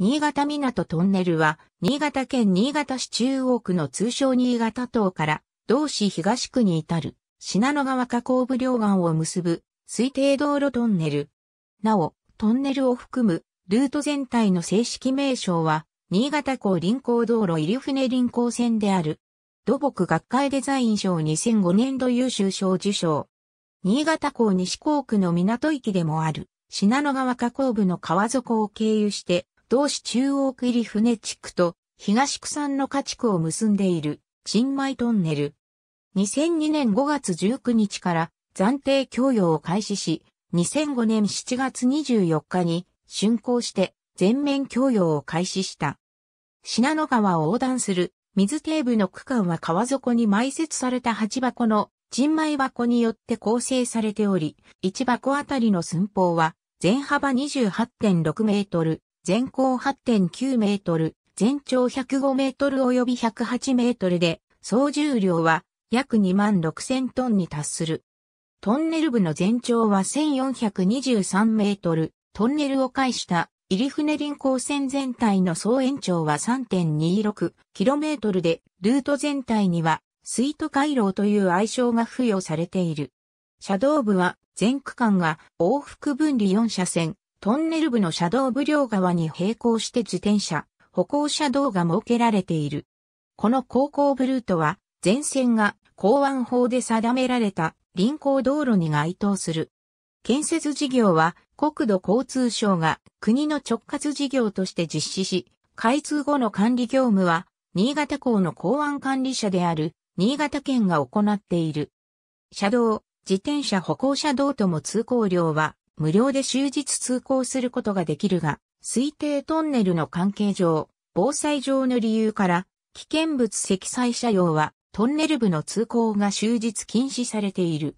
新潟港トンネルは、新潟県新潟市中央区の通称新潟島から、同市東区に至る、品野川河口部両岸を結ぶ、推定道路トンネル。なお、トンネルを含む、ルート全体の正式名称は、新潟港臨港道路入船臨港線である。土木学会デザイン賞2005年度優秀賞受賞。新潟港西港区の港駅でもある、品野川河口部の川底を経由して、同市中央区入船地区と東区産の家地区を結んでいる、新米トンネル。2002年5月19日から暫定供与を開始し、2005年7月24日に竣工して全面供与を開始した。信濃川を横断する水堤部の区間は川底に埋設された八箱の人米箱によって構成されており、1箱あたりの寸法は全幅28.6メートル、全高8.9メートル、全長105メートル及び108メートルで、総重量は約2万6000トンに達する。トンネル部の全長は1423メートル、トンネルを介した入船臨港線全体の総延長は3 2 6トルで、ルート全体には、スイート回廊という愛称が付与されている。車道部は、全区間が往復分離4車線、トンネル部の車道部両側に並行して自転車、歩行車道が設けられている。この高校ブルートは、全線が港湾法で定められた臨港道路に該当する。建設事業は国土交通省が国の直轄事業として実施し、開通後の管理業務は、新潟港の港湾管理者である新潟県が行っている。車道、自転車歩行車道とも通行量は無料で終日通行することができるが、推定トンネルの関係上、防災上の理由から、危険物積載車用はトンネル部の通行が終日禁止されている。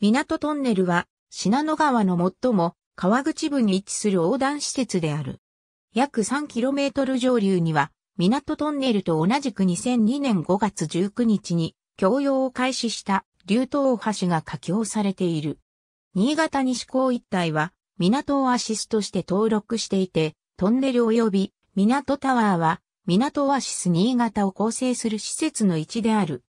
港トンネルは、信濃川の最も川口部に位置する横断施設である。約 3km 上流には、港トンネルと同じく2002年5月19日に、供用を開始した、流東大橋が架橋されている。新潟西港一帯は港をアシスとして登録していて、トンネル及び港タワーは港オアシス新潟を構成する施設の一である。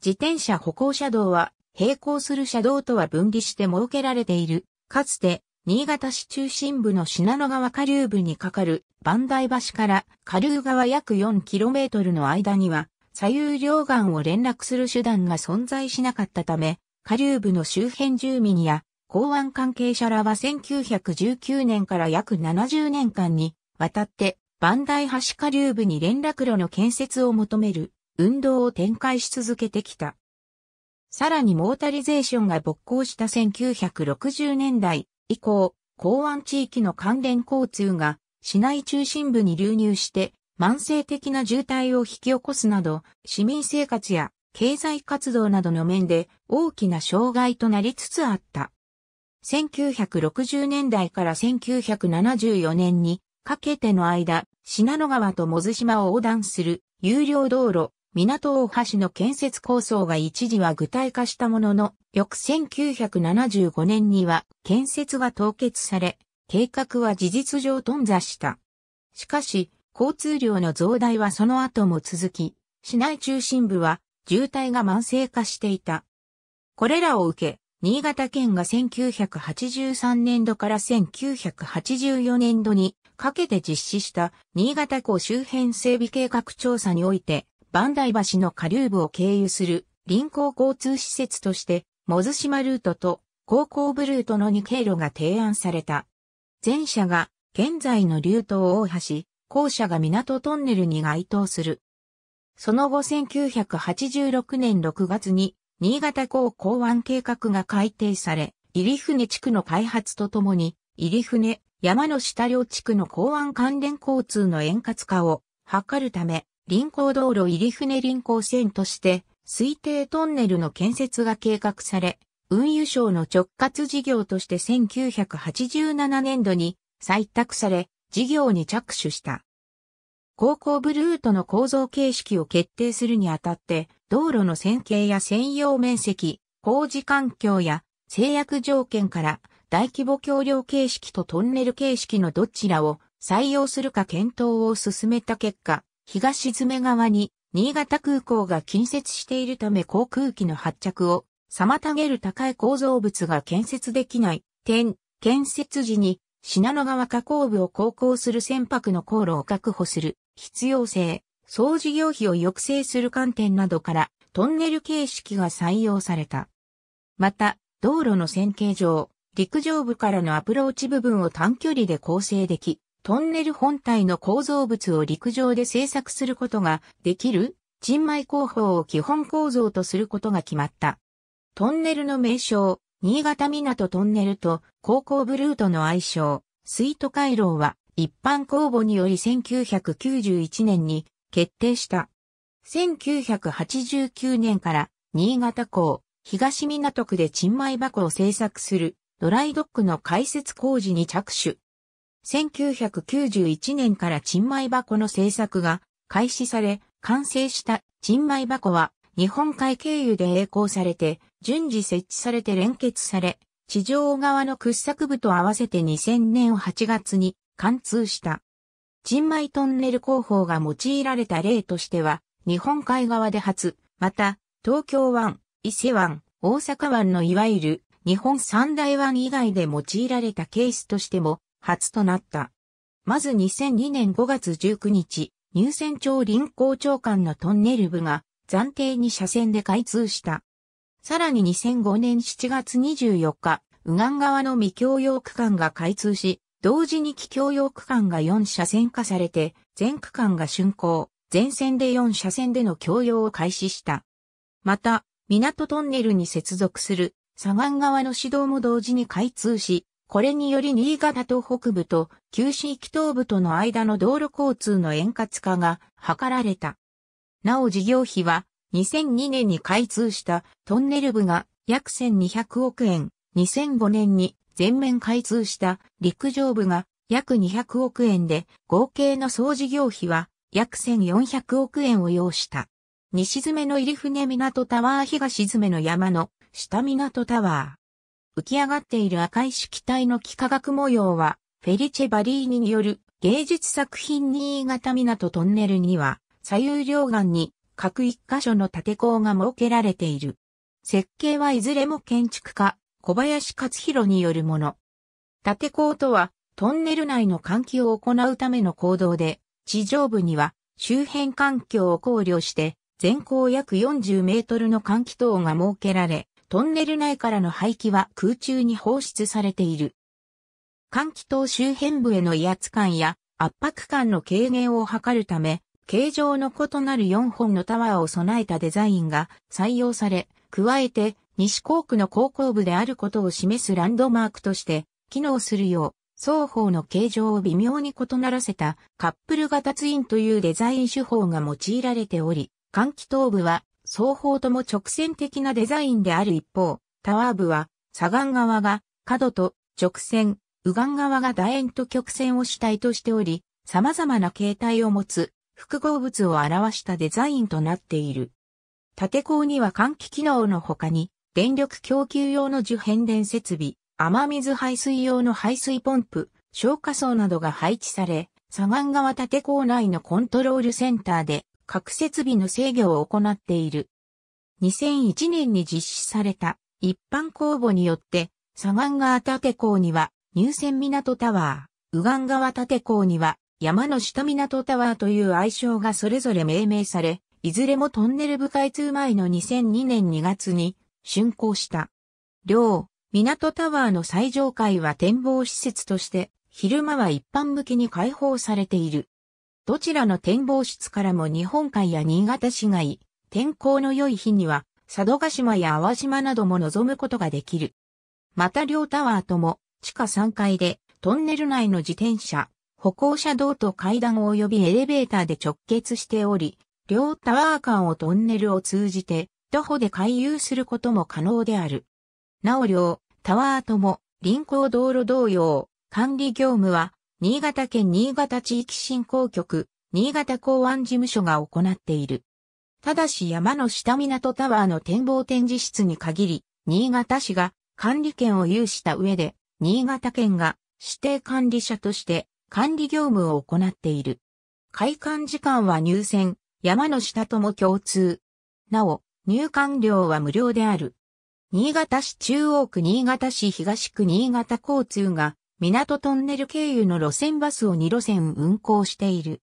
自転車歩行車道は並行する車道とは分離して設けられている。かつて新潟市中心部の信濃川下流部にかかる万代橋から下流側約 4km の間には左右両岸を連絡する手段が存在しなかったため、下流部の周辺住民や港湾関係者らは1919年から約70年間にわたって万代橋下流部に連絡路の建設を求める運動を展開し続けてきた。さらにモータリゼーションが勃興した1960年代以降、港湾地域の関連交通が市内中心部に流入して慢性的な渋滞を引き起こすなど市民生活や経済活動などの面で大きな障害となりつつあった。1960年代から1974年にかけての間、信濃川と百舌島を横断する有料道路、港大橋の建設構想が一時は具体化したものの、翌1975年には建設が凍結され、計画は事実上頓挫した。しかし、交通量の増大はその後も続き、市内中心部は渋滞が慢性化していた。これらを受け、新潟県が1983年度から1984年度にかけて実施した新潟港周辺整備計画調査において、万代橋の下流部を経由する臨港交通施設として、モズ島ルートと高校部ルートの2経路が提案された。前者が現在の流を大橋、後者が港トンネルに該当する。その後1986年6月に、新潟港港湾計画が改定され、入船地区の開発とともに、入船、山の下両地区の港湾関連交通の円滑化を図るため、臨港道路入船臨港線として、推定トンネルの建設が計画され、運輸省の直轄事業として1987年度に採択され、事業に着手した。高校部ルートの構造形式を決定するにあたって、道路の線形や専用面積、工事環境や制約条件から大規模橋梁形式とトンネル形式のどちらを採用するか検討を進めた結果、東詰側に新潟空港が近接しているため航空機の発着を妨げる高い構造物が建設できない点、建設時に信濃川河口部を航行する船舶の航路を確保する必要性、総事業費を抑制する観点などからトンネル形式が採用された。また、道路の線形上、陸上部からのアプローチ部分を短距離で構成でき、トンネル本体の構造物を陸上で製作することができる、人米工法を基本構造とすることが決まった。トンネルの名称、新潟港トンネルと高校ブルートの愛称、スイート回廊は、一般公募により1991年に決定した。1989年から新潟港、東港区で賃米箱を製作するドライドックの開設工事に着手。1991年から賃米箱の製作が開始され、完成した賃米箱は日本海経由で栄光されて、順次設置されて連結され、地上側の掘削部と合わせて2000年8月に貫通した。人米トンネル工法が用いられた例としては、日本海側で初、また、東京湾、伊勢湾、大阪湾のいわゆる日本三大湾以外で用いられたケースとしても初となった。まず2002年5月19日、入船町臨港長官のトンネル部が暫定に車線で開通した。さらに2005年7月24日、右岸側の未共用区間が開通し、同時に気境用区間が4車線化されて、全区間が竣工、全線で4車線での共用を開始した。また、港トンネルに接続する左岸側の市道も同時に開通し、これにより新潟東北部と九州域東部との間の道路交通の円滑化が図られた。なお事業費は2002年に開通したトンネル部が約1200億円、2005年に全面開通した陸上部が約200億円で合計の総事業費は約1400億円を要した。西詰の入船港タワー東詰の山の下港タワー。浮き上がっている赤い色体の幾何学模様はフェリチェ・バリーニによる芸術作品新潟港トンネルには左右両岸に各一箇所の縦坑が設けられている。設計はいずれも建築家、小林克弘によるもの。縦坑とは、トンネル内の換気を行うための行動で、地上部には周辺環境を考慮して、全高約40メートルの換気塔が設けられ、トンネル内からの排気は空中に放出されている。換気塔周辺部への威圧感や圧迫感の軽減を図るため、形状の異なる4本のタワーを備えたデザインが採用され、加えて西校区の高校部であることを示すランドマークとして機能するよう、双方の形状を微妙に異ならせたカップル型ツインというデザイン手法が用いられており、換気頭部は双方とも直線的なデザインである一方、タワー部は左岸側が角と直線、右岸側が楕円と曲線を主体としており、様々な形態を持つ複合物を表したデザインとなっている。縦項には換気機能の他に、電力供給用の受変電設備、雨水排水用の排水ポンプ、消火槽などが配置され、左岸川建構内のコントロールセンターで各設備の制御を行っている。2001年に実施された一般公募によって、左岸川建港には入船港タワー、右岸川建港には山の下港タワーという愛称がそれぞれ命名され、いずれもトンネル部開通前の2002年2月に竣工した。両、港タワーの最上階は展望施設として、昼間は一般向けに開放されている。どちらの展望室からも日本海や新潟市街、天候の良い日には、佐渡島や淡島なども望むことができる。また両タワーとも、地下3階で、トンネル内の自転車、歩行者道と階段及びエレベーターで直結しており、両タワー間をトンネルを通じて徒歩で回遊することも可能である。なお両、タワーとも、臨港道路同様、管理業務は、新潟県新潟地域振興局、新潟港湾事務所が行っている。ただし山の下港タワーの展望展示室に限り、新潟市が管理権を有した上で、新潟県が指定管理者として管理業務を行っている。開館時間は入線、山の下とも共通。なお、入館料は無料である。新潟市中央区新潟市東区新潟交通が港トンネル経由の路線バスを2路線運行している。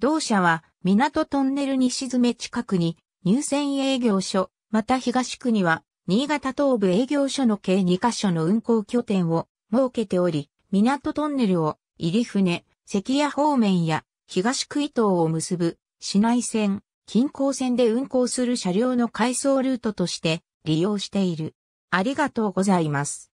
同社は港トンネル西詰近くに入線営業所、また東区には新潟東部営業所の計2カ所の運行拠点を設けており、港トンネルを入船、関谷方面や東区伊東を結ぶ市内線、近郊線で運行する車両の回送ルートとして利用している。ありがとうございます。